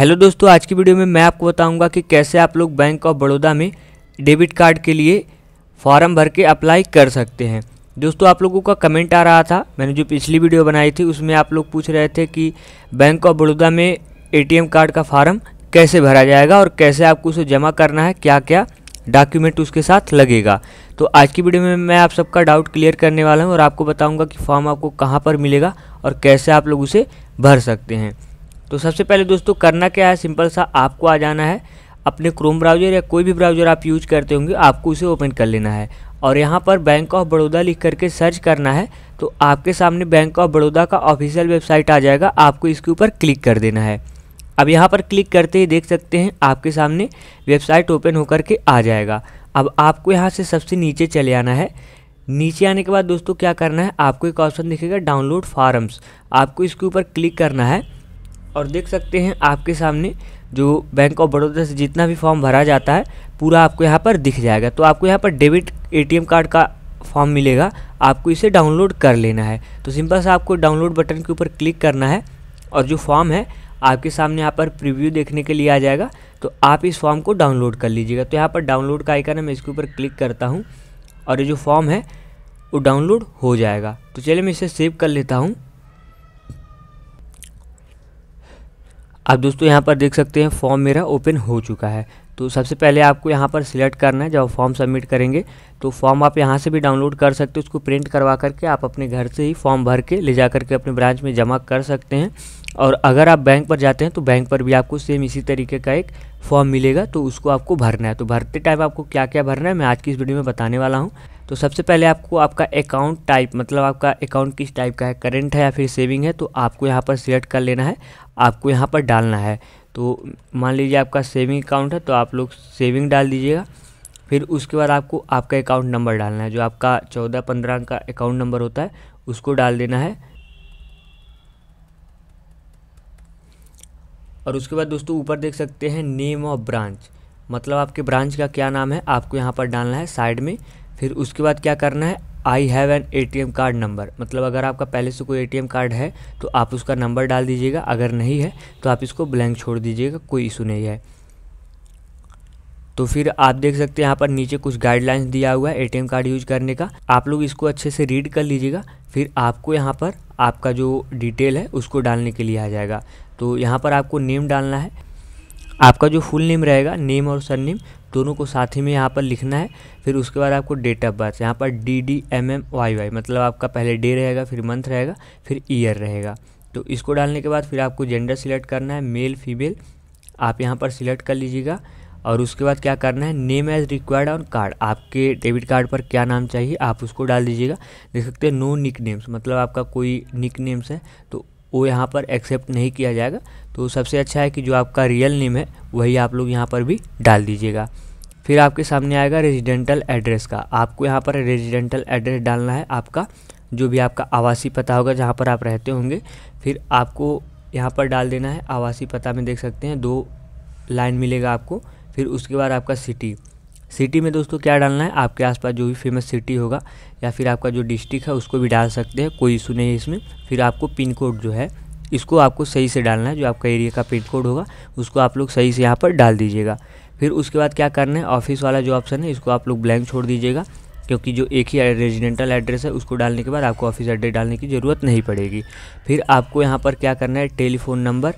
hello दोस्तों आज की वीडियो में मैं आपको बताऊंगा कि कैसे आप लोग बैंक ऑफ बड़ौदा में डेबिट कार्ड के लिए फॉर्म भर के अप्लाई कर सकते हैं दोस्तों आप लोगों का कमेंट आ रहा था मैंने जो पिछली वीडियो बनाई थी उसमें आप लोग पूछ रहे थे कि बैंक ऑफ बड़ौदा में एटीएम कार्ड का फार्म कैसे भरा जाएगा और कैसे आपको उसे जमा करना है क्या क्या डॉक्यूमेंट उसके साथ लगेगा तो आज की वीडियो में मैं आप सबका डाउट क्लियर करने वाला हूँ और आपको बताऊँगा कि फॉर्म आपको कहाँ पर मिलेगा और कैसे आप लोग उसे भर सकते हैं तो सबसे पहले दोस्तों करना क्या है सिंपल सा आपको आ जाना है अपने क्रोम ब्राउज़र या कोई भी ब्राउज़र आप यूज करते होंगे आपको उसे ओपन कर लेना है और यहाँ पर बैंक ऑफ बड़ौदा लिख करके सर्च करना है तो आपके सामने बैंक ऑफ बड़ौदा का ऑफिशियल वेबसाइट आ जाएगा आपको इसके ऊपर क्लिक कर देना है अब यहाँ पर क्लिक करते ही देख सकते हैं आपके सामने वेबसाइट ओपन होकर के आ जाएगा अब आपको यहाँ से सबसे नीचे चले आना है नीचे आने के बाद दोस्तों क्या करना है आपको एक ऑप्शन दिखेगा डाउनलोड फार्म्स आपको इसके ऊपर क्लिक करना है और देख सकते हैं आपके सामने जो बैंक ऑफ बड़ौदा से जितना भी फॉर्म भरा जाता है पूरा आपको यहाँ पर दिख जाएगा तो आपको यहाँ पर डेबिट एटीएम कार्ड का फॉर्म मिलेगा आपको इसे डाउनलोड कर लेना है तो सिंपल सा आपको डाउनलोड बटन के ऊपर क्लिक करना है और जो फॉर्म है आपके सामने यहाँ पर प्रीव्यू देखने के लिए आ जाएगा तो आप इस फॉर्म को डाउनलोड कर लीजिएगा तो यहाँ पर डाउनलोड का आइकन है मैं इसके ऊपर क्लिक करता हूँ और ये जो फॉर्म है वो डाउनलोड हो जाएगा तो चलिए मैं इसे सेव कर लेता हूँ आप दोस्तों यहाँ पर देख सकते हैं फॉर्म मेरा ओपन हो चुका है तो सबसे पहले आपको यहाँ पर सिलेक्ट करना है जब फॉर्म सबमिट करेंगे तो फॉर्म आप यहाँ से भी डाउनलोड कर सकते हो उसको प्रिंट करवा करके आप अपने घर से ही फॉर्म भर के ले जा करके अपने ब्रांच में जमा कर सकते हैं और अगर आप बैंक पर जाते हैं तो बैंक पर भी आपको सेम इसी तरीके का एक फॉर्म मिलेगा तो उसको आपको भरना है तो भरते टाइम आपको क्या क्या भरना है मैं आज की इस वीडियो में बताने वाला हूँ तो सबसे पहले आपको आपका अकाउंट टाइप मतलब आपका अकाउंट किस टाइप का है करेंट है या फिर सेविंग है तो आपको यहाँ पर सिलेक्ट कर लेना है आपको यहाँ पर डालना है तो मान लीजिए आपका सेविंग अकाउंट है तो आप लोग सेविंग डाल दीजिएगा फिर उसके बाद आपको आपका अकाउंट नंबर डालना है जो आपका चौदह पंद्रह का अकाउंट नंबर होता है उसको डाल देना है और उसके बाद दोस्तों ऊपर देख सकते हैं नेम ऑफ ब्रांच मतलब आपके ब्रांच का क्या नाम है आपको यहाँ पर डालना है साइड में फिर उसके बाद क्या करना है I have an M card number मतलब अगर आपका पहले से कोई एम कार्ड है तो आप उसका नंबर डाल दीजिएगा अगर नहीं है तो आप इसको ब्लैंक छोड़ दीजिएगा कोई इशू नहीं है तो फिर आप देख सकते हैं यहाँ पर नीचे कुछ गाइडलाइंस दिया हुआ है एम कार्ड यूज करने का आप लोग इसको अच्छे से रीड कर लीजिएगा फिर आपको यहाँ पर आपका जो डिटेल है उसको डालने के लिए आ जाएगा तो यहाँ पर आपको नेम डालना है आपका जो फुल नेम रहेगा नेम और सर नेम दोनों को साथ ही में यहाँ पर लिखना है फिर उसके बाद आपको डेट ऑफ बर्थ यहाँ पर D D M M Y Y मतलब आपका पहले डे रहेगा फिर मंथ रहेगा फिर ईयर रहेगा तो इसको डालने के बाद फिर आपको जेंडर सिलेक्ट करना है मेल फीमेल आप यहाँ पर सिलेक्ट कर लीजिएगा और उसके बाद क्या करना है name as required on card आपके डेबिट कार्ड पर क्या नाम चाहिए आप उसको डाल दीजिएगा देख सकते हैं नो निक नेम्स मतलब आपका कोई निक नेम्स है तो वो यहाँ पर एक्सेप्ट नहीं किया जाएगा तो सबसे अच्छा है कि जो आपका रियल नेम है वही आप लोग यहाँ पर भी डाल दीजिएगा फिर आपके सामने आएगा रेजिडेंटल एड्रेस का आपको यहाँ पर रेजिडेंटल एड्रेस डालना है आपका जो भी आपका आवासीय पता होगा जहाँ पर आप रहते होंगे फिर आपको यहाँ पर डाल देना है आवासीय पता में देख सकते हैं दो लाइन मिलेगा आपको फिर उसके बाद आपका सिटी सिटी में दोस्तों क्या डालना है आपके आसपास जो भी फेमस सिटी होगा या फिर आपका जो डिस्ट्रिक्ट है उसको भी डाल सकते हैं कोई इशू नहीं है इसमें फिर आपको पिन कोड जो है इसको आपको सही से डालना है जो आपका एरिया का पिन कोड होगा उसको आप लोग सही से यहाँ पर डाल दीजिएगा फिर उसके बाद क्या करना है ऑफिस वाला जो ऑप्शन है इसको आप लोग ब्लैंक छोड़ दीजिएगा क्योंकि जो एक ही रेजिडेंटल एड्रेस है उसको डालने के बाद आपको ऑफिस एड्रेस डालने की ज़रूरत नहीं पड़ेगी फिर आपको यहाँ पर क्या करना है टेलीफोन नंबर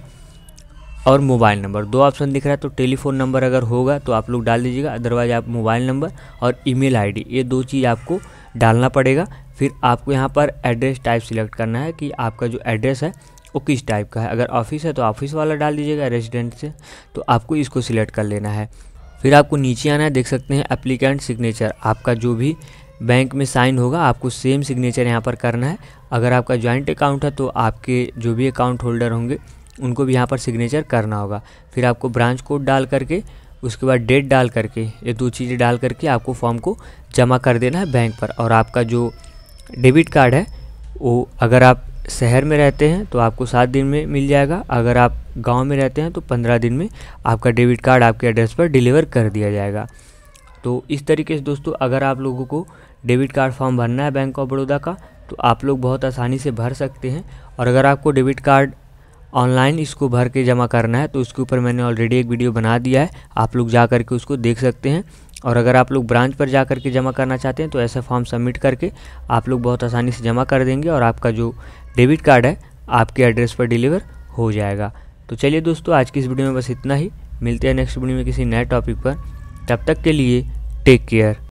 और मोबाइल नंबर दो ऑप्शन दिख रहा है तो टेलीफोन नंबर अगर होगा तो आप लोग डाल दीजिएगा अदरवाइज़ आप मोबाइल नंबर और ईमेल आईडी ये दो चीज़ आपको डालना पड़ेगा फिर आपको यहाँ पर एड्रेस टाइप सिलेक्ट करना है कि आपका जो एड्रेस है वो किस टाइप का है अगर ऑफिस है तो ऑफिस वाला डाल दीजिएगा रेजिडेंट से तो आपको इसको सिलेक्ट कर लेना है फिर आपको नीचे आना है देख सकते हैं अप्लीकेंट सिग्नेचर आपका जो भी बैंक में साइन होगा आपको सेम सिग्नेचर यहाँ पर करना है अगर आपका जॉइंट अकाउंट है तो आपके जो भी अकाउंट होल्डर होंगे उनको भी यहाँ पर सिग्नेचर करना होगा फिर आपको ब्रांच कोड डाल करके उसके बाद डेट डाल करके ये दो चीज़ें डाल करके आपको फॉर्म को जमा कर देना है बैंक पर और आपका जो डेबिट कार्ड है वो अगर आप शहर में रहते हैं तो आपको सात दिन में मिल जाएगा अगर आप गांव में रहते हैं तो पंद्रह दिन में आपका डेबिट कार्ड आपके एड्रेस पर डिलीवर कर दिया जाएगा तो इस तरीके से दोस्तों अगर आप लोगों को डेबिट कार्ड फॉर्म भरना है बैंक ऑफ बड़ौदा का तो आप लोग बहुत आसानी से भर सकते हैं और अगर आपको डेबिट कार्ड ऑनलाइन इसको भर के जमा करना है तो उसके ऊपर मैंने ऑलरेडी एक वीडियो बना दिया है आप लोग जा करके उसको देख सकते हैं और अगर आप लोग ब्रांच पर जा करके जमा करना चाहते हैं तो ऐसा फॉर्म सबमिट करके आप लोग बहुत आसानी से जमा कर देंगे और आपका जो डेबिट कार्ड है आपके एड्रेस पर डिलीवर हो जाएगा तो चलिए दोस्तों आज की इस वीडियो में बस इतना ही मिलते हैं नेक्स्ट वीडियो में किसी नए टॉपिक पर तब तक के लिए टेक केयर